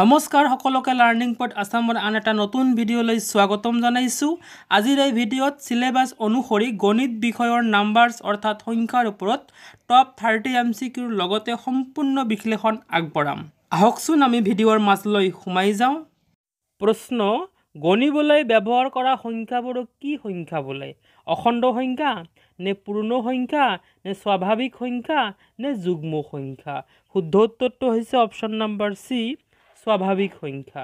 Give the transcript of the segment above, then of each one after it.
নমস্কাৰ সকলোকে learning point আছামৰ আন এটা নতুন ভিডিঅ'লৈ স্বাগতম জনাইছোঁ আজিৰ এই ভিডিঅ'ত চিলেবাছ অনুসৰি গণিত বিষয়ৰ নাম্বাৰছ অৰ্থাৎ সংখ্যাৰ ওপৰত টপ থাৰ্টি এম চি কিউৰ লগতে সম্পূৰ্ণ বিশ্লেষণ আগবঢ়াম আহকচোন আমি ভিডিঅ'ৰ মাজলৈ সোমাই যাওঁ প্ৰশ্ন গণিবলৈ ব্যৱহাৰ কৰা সংখ্যাবোৰক কি সংখ্যা বোলে অখণ্ড সংখ্যা নে পূৰ্ণ সংখ্যা নে স্বাভাৱিক সংখ্যা নে যুগ্ম সংখ্যা শুদ্ধ উত্তৰটো হৈছে অপশ্যন নম্বৰ চি স্বাভাৱিক সংখ্যা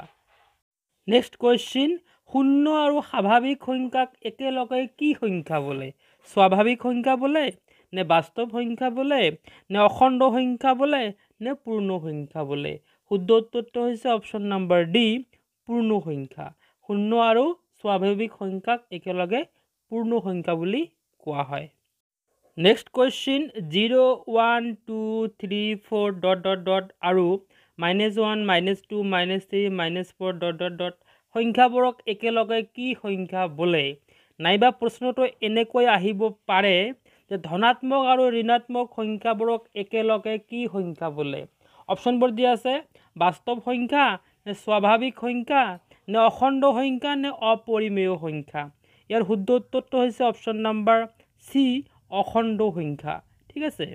নেক্সট কুৱেশ্যন শূন্য আৰু স্বাভাৱিক সংখ্যাক একেলগে কি সংখ্যা বোলে স্বাভাৱিক সংখ্যা বোলে নে বাস্তৱ সংখ্যা বোলে নে অখণ্ড সংখ্যা বোলে নে পূৰ্ণ সংখ্যা বোলে শুদ্ধ উত্তৰটো হৈছে অপশ্যন নম্বৰ ডি পূৰ্ণ সংখ্যা শূন্য আৰু স্বাভাৱিক সংখ্যাক একেলগে পূৰ্ণ সংখ্যা বুলি কোৱা হয় next question zero' one two three four dot dot dot আৰু minus one minus two minus three minus four dot dot dot সংখ্যাবোৰক একেলগে কি সংখ্যা বোলে নাইবা প্ৰশ্নটো এনেকৈ আহিব পাৰে যে ধনাত্মক আৰু ঋণাত্মক সংখ্যাবোৰক একেলগে কি সংখ্যা বোলে অপশ্যনবোৰ দি আছে বাস্তৱ সংখ্যা নে স্বাভাৱিক সংখ্যা নে অখণ্ড সংখ্যা নে অপৰিমেয় সংখ্যা ইয়াৰ শুদ্ধ উত্তৰটো হৈছে অপশ্যন নম্বৰ চি অখণ্ড সংখ্যা ঠিক আছে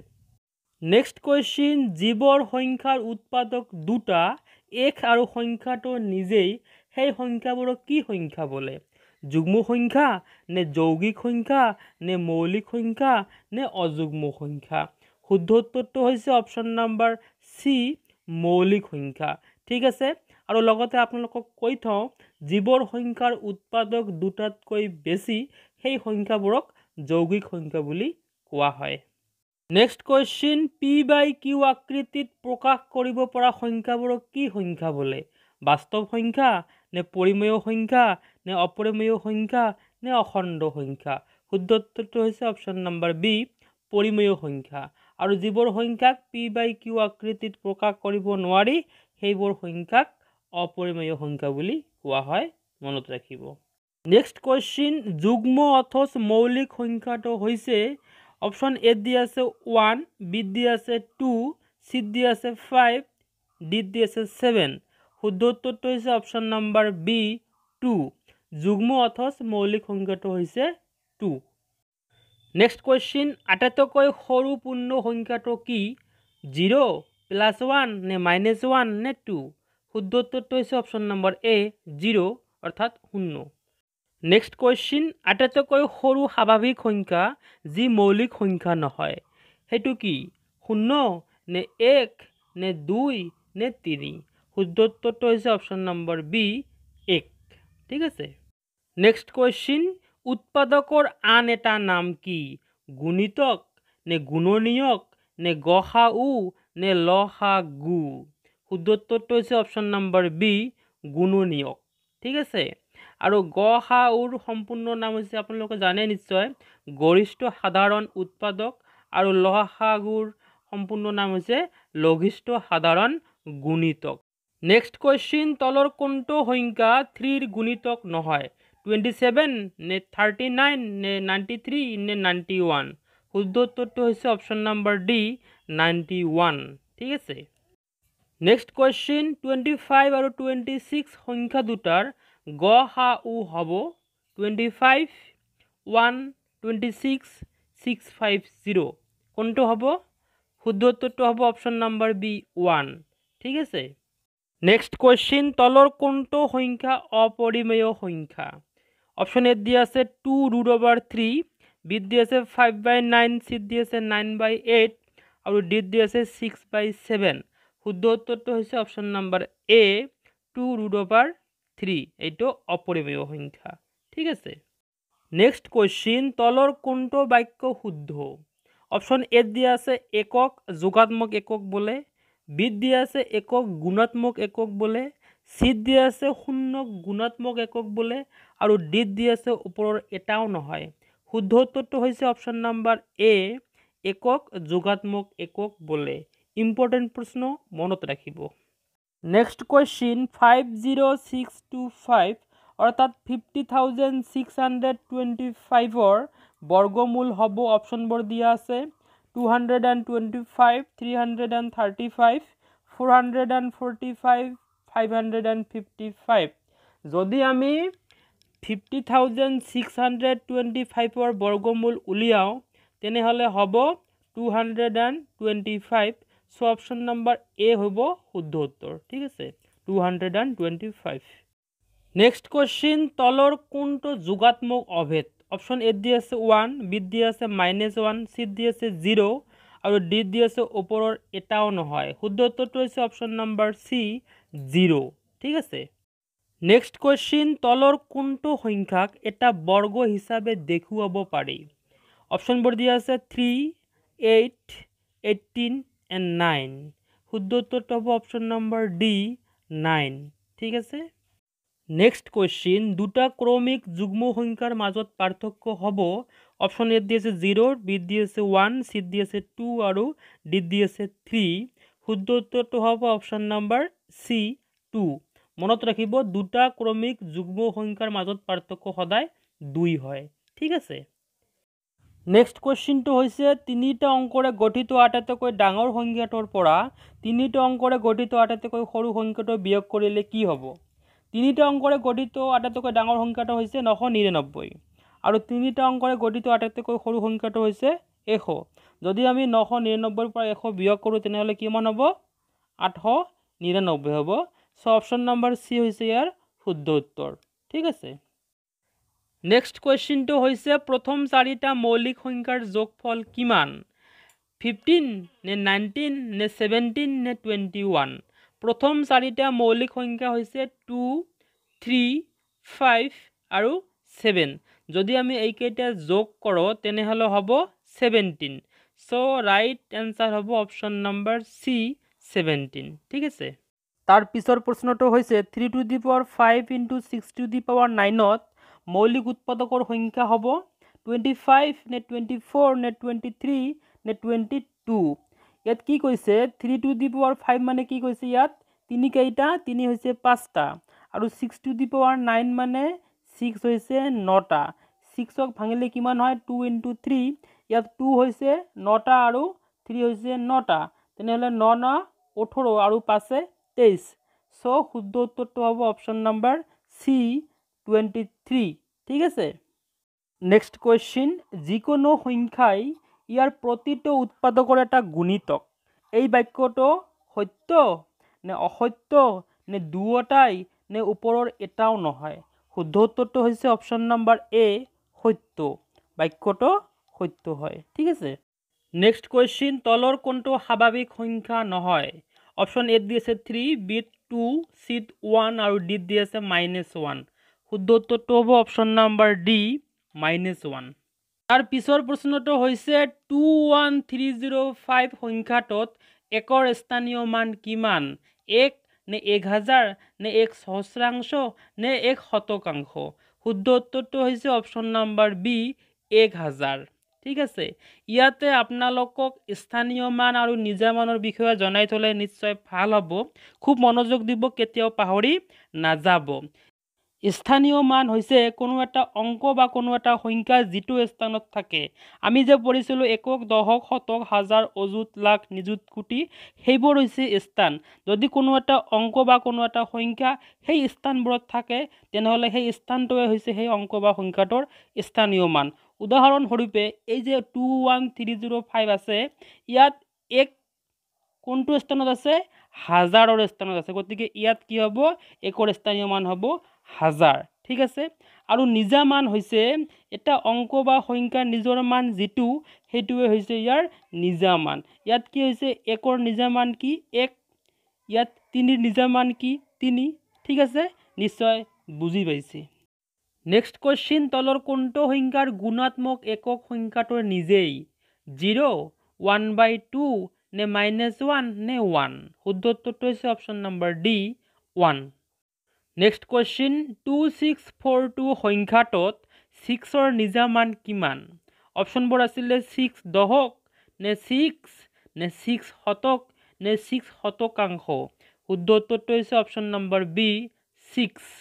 নেক্সট কুৱেশ্যন জীৱৰ সংখ্যাৰ উৎপাদক দুটা এক আৰু সংখ্যাটো নিজেই সেই সংখ্যাবোৰক কি সংখ্যা বোলে যুগ্ম সংখ্যা নে যৌগিক সংখ্যা নে মৌলিক সংখ্যা নে অযুগ্ম সংখ্যা শুদ্ধ উত্তৰটো হৈছে অপশ্যন নাম্বাৰ চি মৌলিক সংখ্যা ঠিক আছে আৰু লগতে আপোনালোকক কৈ থওঁ জীৱৰ সংখ্যাৰ উৎপাদক দুটাতকৈ বেছি সেই সংখ্যাবোৰক যৌগিক সংখ্যা বুলি কোৱা হয় next question P by Q আকৃতিত প্ৰকাশ কৰিব পৰা সংখ্যাবোৰক কি সংখ্যা বোলে বাস্তৱ সংখ্যা নে পৰিময় সংখ্যা নে অপৰিময় সংখ্যা নে অখণ্ড সংখ্যা শুদ্ধ উত্তৰটো হৈছে অপশ্যন নম্বৰ বি পৰিময় সংখ্যা আৰু যিবোৰ সংখ্যাক পি বাই কিউ আকৃতিত প্ৰকাশ কৰিব নোৱাৰি সেইবোৰ সংখ্যাক অপৰিময় সংখ্যা বুলি কোৱা হয় মনত ৰাখিব নেক্সট কুৱেশ্যন যুগ্ম অথচ মৌলিক সংখ্যাটো হৈছে অপশন এ দিয়ে আছে ওয়ান বি দিয়ে আছে টু সি দিয়ে আছে ফাইভ ডি দিয়ে আছে সেভেন শুদ্ধ উত্তরটা হৈছে অপশ্যন নাম্বাৰ বি টু যুগ্ম অথচ মৌলিক সংখ্যাটো হৈছে টু নেক্সট কুৱেশ্যন আটাইতকৈ সৰু পূৰ্ণ সংখ্যাটো কি জিৰ' প্লাছ ওৱান নে মাইনাস ওৱান নে টু শুদ্ধ উত্তরটা হৈছে অপশ্যন নম্বৰ এ জিৰ' অৰ্থাৎ শূন্য নেক্সট কুৱেশ্যন আটাইতকৈ সৰু স্বাভাৱিক সংখ্যা যি মৌলিক সংখ্যা নহয় সেইটো কি শূন্য নে এক নে দুই নে তিনি শুদ্ধ উত্তৰটো হৈছে অপশ্যন নম্বৰ বি এক ঠিক আছে নেক্সট কুৱেশ্যন উৎপাদকৰ আন এটা নাম কি গুণিতক নে গুণনীয়ক নে গ সা উ নে ল সা গু শুদ্ধ উত্তৰটো হৈছে অপশ্যন নম্বৰ বি গুণনীয়ক ঠিক আছে আৰু গ সা উৰ সম্পূৰ্ণ নাম হৈছে আপোনালোকে জানে নিশ্চয় গৰিষ্ঠ সাধাৰণ উৎপাদক আৰু ল সা গুৰ সম্পূৰ্ণ নাম হৈছে লঘিষ্ঠ সাধাৰণ গুণিতক নেক্সট কুৱেশ্যন তলৰ কোনটো সংখ্যা থ্ৰীৰ গুণিতক নহয় টুৱেণ্টি ছেভেন নে থাৰ্টি নাইন নে নাইণ্টি থ্ৰী নে নাইণ্টি ওৱান শুদ্ধ উত্তৰটো হৈছে option number D ninety one ঠিক আছে নেক্সট কুৱেশ্যন টুৱেণ্টি ফাইভ আৰু টুৱেণ্টি ছিক্স সংখ্যা দুটাৰ গ হা উ হ'ব twenty five one twenty six six five zero' কোনটো হ'ব শুদ্ধ উত্তৰটো হ'ব অপশ্যন নম্বৰ বি ওৱান ঠিক আছে নেক্সট কুৱেশ্যন তলৰ কোনটো সংখ্যা অপৰিমেয় সংখ্যা অপশ্যন এত দি আছে টু ৰুট অভাৰ থ্ৰী বিত দি আছে ফাইভ বাই নাইন চিত দি আছে নাইন বাই এইট আৰু ডিত দি আছে ছিক্স বাই ছেভেন শুদ্ধ উত্তৰটো হৈছে option number A two root over three এইটো অপরিমেয় সংখ্যা ঠিক আছে নেক্সট কুশ্চিন তলর কোনটো বাক্য শুদ্ধ অপশন এ দিয়া আছে একক যোগাত্মক একক বলে বিত দিয়া আছে একক গুণাত্মক একক বলে চিত দিয়া আছে শূন্য গুণাত্মক একক বলে আর ডিত দিয়া আছে ওপরের এটাও নহয় শুদ্ধ উত্তরটা হয়েছে অপশন নাম্বার এ একক যোগাত্মক একক বলে ইম্পর্টেন্ট প্রশ্ন মনত রাখবে next question five zero' six two five অৰ্থাৎ fifty thousand six hundred twenty ফাইভৰ বৰ্গমূল হ'ব অপশ্যনবোৰ দিয়া আছে two hundred and twenty five three hundred and thirty five four hundred and forty five five hundred and fifty five যদি আমি fifty thousand six hundred twenty ফাইভৰ বৰ্গমূল উলিয়াওঁ তেনেহ'লে হ'ব two hundred and twenty five so option number A হ'ব শুদ্ধ উত্তৰ ঠিক আছে two hundred and twenty five next question তলৰ কোনটো যোগাত্মক অভেদ অপশ্যন এত দি আছে ওৱান বিত দি আছে মাইনাছ ওৱান চিত দি আছে জিৰ' আৰু ডিত দি আছে ওপৰৰ এটাও নহয় শুদ্ধ উত্তৰটো হৈছে অপশ্যন নম্বৰ চি জিৰ' ঠিক আছে নেক্সট কুৱেশ্যন তলৰ কোনটো সংখ্যাক এটা বৰ্গ হিচাপে দেখুৱাব পাৰি অপশ্যনবোৰ দিয়া আছে three eight eighteen and nine শুদ্ধ উত্তৰটো হ'ব অপশ্যন নম্বৰ ডি নাইন ঠিক আছে নেক্সট কুৱেশ্যন দুটা ক্ৰমিক যুগ্ম সংখ্যাৰ মাজত পাৰ্থক্য হ'ব অপশ্যন এত দি আছে জিৰ' বিত দি আছে ওৱান চিত দি আছে টু আৰু ডিত দি আছে থ্ৰী শুদ্ধ উত্তৰটো হ'ব অপশ্যন নম্বৰ চি টু মনত ৰাখিব দুটা ক্ৰমিক যুগ্ম সংখ্যাৰ মাজত পাৰ্থক্য সদায় দুই হয় ঠিক আছে নেক্সট কুৱেশ্যনটো হৈছে তিনিটা অংকৰে গঠিত আটাইতকৈ ডাঙৰ সংখ্যাটোৰ পৰা তিনিটা অংকৰে গঠিত আটাইতকৈ সৰু সংখ্যাটো বিয়োগ কৰিলে কি হ'ব তিনিটা অংকৰে গঠিত আটাইতকৈ ডাঙৰ সংখ্যাটো হৈছে নশ নিৰান্নব্বৈ আৰু তিনিটা অংকৰে গঠিত আটাইতকৈ সৰু সংখ্যাটো হৈছে এশ যদি আমি নশ নিৰান্নব্বৈৰ পৰা এশ বিয়োগ কৰোঁ তেনেহ'লে কিমান হ'ব আঠশ নিৰান্নব্বৈ হ'ব চ' অপশ্যন নম্বৰ চি হৈছে ইয়াৰ শুদ্ধ উত্তৰ ঠিক আছে নেক্সট কুৱেশ্যনটো হৈছে প্ৰথম চাৰিটা মৌলিক সংখ্যাৰ যোগফল কিমান ফিফটিন নে নাইনটিন নে ছেভেণ্টিন নে টুৱেণ্টি ওৱান প্ৰথম চাৰিটা মৌলিক সংখ্যা হৈছে টু থ্ৰী ফাইভ আৰু ছেভেন যদি আমি এইকেইটা যোগ কৰোঁ তেনেহ'লে হ'ব ছেভেণ্টিন ছ' ৰাইট এনচাৰ হ'ব অপশ্যন নম্বৰ চি ছেভেণ্টিন ঠিক আছে তাৰ পিছৰ প্ৰশ্নটো হৈছে three to the power five into six to the power নাইনত মৌলিক উৎপাদকৰ সংখ্যা হ'ব টুৱেণ্টি ফাইভ নে টুৱেণ্টি ফ'ৰ নে টুৱেণ্টি থ্ৰী নে টুৱেণ্টি টু ইয়াত কি কৈছে three to the power five মানে কি কৈছে ইয়াত তিনিকেইটা তিনি হৈছে পাঁচটা আৰু six to the power nine মানে ছিক্স হৈছে নটা ছিক্সক ভাঙিলে কিমান হয় টু ইণ্টু থ্ৰী ইয়াত টু হৈছে নটা আৰু থ্ৰী হৈছে নটা তেনেহ'লে ন ন ওঠৰ আৰু পাঁচে তেইছ চ' শুদ্ধ উত্তৰটো হ'ব option number C twenty three ঠিক আছে নেক্সট কুয়েশ্যন যিকোনো সংখ্যাই ইয়াৰ প্ৰতিটো উৎপাদকৰ এটা গুণিতক এই বাক্যটো সত্য নে অসত্য নে দুয়োটাই নে ওপৰৰ এটাও নহয় শুদ্ধ উত্তৰটো হৈছে অপশ্যন নম্বৰ এ সত্য বাক্যটো সত্য হয় ঠিক আছে নেক্সট কুৱেশ্যন তলৰ কোনটো স্বাভাৱিক সংখ্যা নহয় অপশ্যন এত দি আছে থ্ৰী বিত টু চিত ওৱান আৰু ডিত দি আছে মাইনাছ ওৱান শুদ্ধ উত্তরটা হব option number D minus one তার পিছর প্রশ্নটা হয়েছে two one three zero five সংখ্যাট একর স্থানীয় মান কিমান এক নে এক হাজার নে এক সহস্রাংশ নে এক শতকাংশ শুদ্ধ উত্তরটা হয়েছে অপশন নাম্বার বি এক হাজার ঠিক আছে ইয়াতে আপনালক স্থানীয় মান আর নিজামানের বিষয়ে জানাই থলে নিশ্চয় ভাল হব খুব মনোযোগ দিব কেতিয়াও পাহৰি না যাব স্থানীয় মান হৈছে কোনো এটা অংক বা কোনো এটা সংখ্যা যিটো স্থানত থাকে আমি যে পঢ়িছিলোঁ একক দশক শতক হাজাৰ অযুত লাখ নিযুত কোটি সেইবোৰ হৈছে স্থান যদি কোনো এটা অংক বা কোনো এটা সংখ্যা সেই স্থানবোৰত থাকে তেনেহ'লে সেই স্থানটোৱে হৈছে সেই অংক বা সংখ্যাটোৰ স্থানীয় মান উদাহৰণস্বৰূপে এই যে two one three zero' five আছে ইয়াত এক কোনটো স্থানত আছে হাজাৰৰ স্থানত আছে গতিকে ইয়াত কি হ'ব একৰ স্থানীয় মান হ'ব হাজাৰ ঠিক আছে আৰু নিজা মান হৈছে এটা অংক বা সংখ্যা নিজৰ মান যিটো সেইটোৱে হৈছে ইয়াৰ নিজা মান ইয়াত কি হৈছে একৰ নিজা মান কি এক ইয়াত তিনিৰ নিজা মান কি তিনি ঠিক আছে নিশ্চয় বুজি পাইছে নেক্সট কুৱেশ্যন তলৰ কোনটো সংখ্যাৰ গুণাত্মক একক সংখ্যাটো নিজেই জিৰ' ওৱান বাই টু নে মাইনাছ ওৱান নে ওৱান শুদ্ধ উত্তৰটো হৈছে option number D one next question two six four two সংখ্যাটোত ছিক্সৰ নিজা মান কিমান অপশ্যনবোৰ আছিলে ছিক্স দহক নে ছিক্স নে ছিক্স শতক নে ছিক্স শতকাংশ শুদ্ধ উত্তৰটো হৈছে অপশ্যন নম্বৰ বি ছিক্স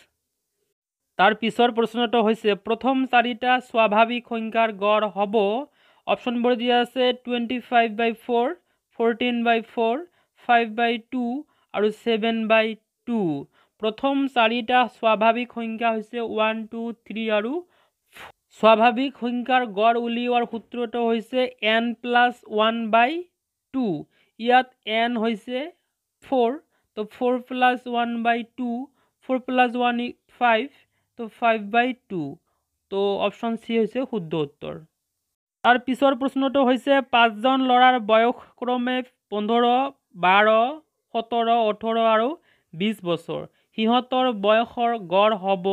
তাৰ পিছৰ প্ৰশ্নটো হৈছে প্ৰথম চাৰিটা স্বাভাৱিক সংখ্যাৰ গড় হ'ব অপশ্যনবোৰ দিয়া আছে twenty five by four fourteen by four five by two আৰু ছেভেন বাই টু প্ৰথম চাৰিটা স্বাভাৱিক সংখ্যা হৈছে ওৱান টু থ্ৰী আৰু স্বাভাৱিক সংখ্যাৰ গড় উলিওৱাৰ সূত্ৰটো হৈছে N plus one by two ইয়াত এন হৈছে ফ'ৰ তো four plus one by two four plus one five তো ফাইভ বাই টু তো অপশ্যন চি হৈছে শুদ্ধ উত্তৰ তাৰ পিছৰ প্ৰশ্নটো হৈছে পাঁচজন ল'ৰাৰ বয়স ক্ৰমে পোন্ধৰ বাৰ সোতৰ ওঠৰ আৰু বিছ বছৰ সিহঁতৰ বয়সৰ গড় হ'ব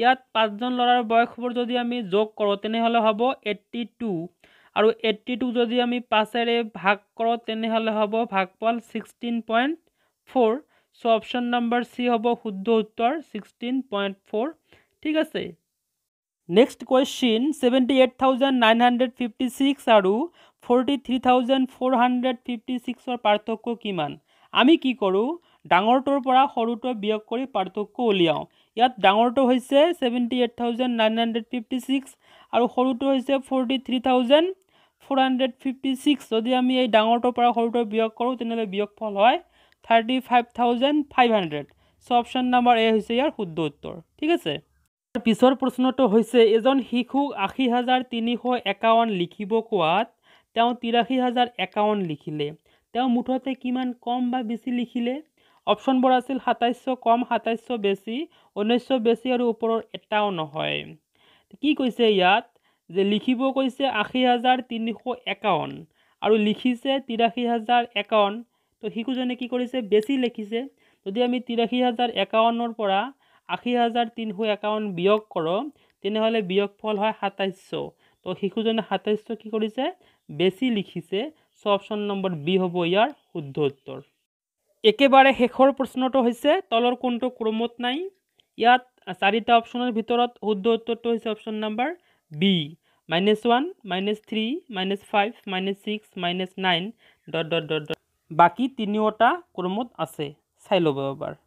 ইয়াত পাঁচজন ল'ৰাৰ বয়সবোৰ যদি আমি যোগ কৰোঁ তেনেহ'লে হ'ব এইট্টি টু আৰু এইট্টি টু যদি আমি পাঁচেৰে ভাগ কৰোঁ তেনেহ'লে হ'ব ভাগপাল ছিক্সটিন পইণ্ট ফ'ৰ চ' অপশ্যন নম্বৰ চি হ'ব শুদ্ধ উত্তৰ ছিক্সটিন পইণ্ট ফ'ৰ ঠিক আছে next question seventy eight thousand nine hundred fifty six আৰু forty three thousand four hundred fifty ছিক্সৰ পাৰ্থক্য কিমান আমি কি কৰোঁ ডাঙৰটোৰ পৰা সৰুটো বিয়োগ কৰি পাৰ্থক্য উলিয়াওঁ ইয়াত ডাঙৰটো হৈছে ছেভেণ্টি আৰু সৰুটো হৈছে ফৰ্টি যদি আমি এই ডাঙৰটোৰ পৰা সৰুটো বিয়োগ কৰোঁ তেনেহ'লে বিয়োগফল হয় থাৰ্টি ছ' অপশ্যন নাম্বাৰ এ হৈছে ইয়াৰ শুদ্ধ উত্তৰ ঠিক আছে পিছৰ প্ৰশ্নটো হৈছে এজন শিশুক আশী হাজাৰ তিনিশ একাৱন্ন লিখিব কোৱাত তেওঁ তিৰাশী হাজাৰ একাৱন্ন লিখিলে তেওঁ মুঠতে কিমান কম বা বেছি লিখিলে অপশ্যনবোৰ আছিল সাতাইছশ কম সাতাইছশ বেছি ঊনৈছশ বেছি আৰু ওপৰৰ এটাও নহয় কি কৈছে ইয়াত যে লিখিব কৈছে আশী হাজাৰ তিনিশ একাৱন্ন আৰু লিখিছে তিৰাশী হাজাৰ একাৱন্ন তো শিশুজনে কি কৰিছে বেছি লিখিছে যদি আমি তিৰাশী হাজাৰ একাৱন্নৰ পৰা আশী হাজাৰ তিনিশ একাৱন্ন বিয়োগ কৰোঁ তেনেহ'লে ফল হয় সাতাইছশ তো শিশুজনে সাতাইছশ কি কৰিছে বেছি লিখিছে চ অপশ্যন নম্বৰ বি হ'ব ইয়াৰ শুদ্ধ উত্তৰ একেবাৰে শেষৰ প্ৰশ্নটো হৈছে তলৰ কোনটো ক্ৰমত নাই ইয়াত চাৰিটা অপশ্যনৰ ভিতৰত শুদ্ধ উত্তৰটো হৈছে option number B minus one minus three minus five minus six minus nine dot dot dot dot বাকী তিনিওটা ক্ৰমত আছে চাই ল'ব এবাৰ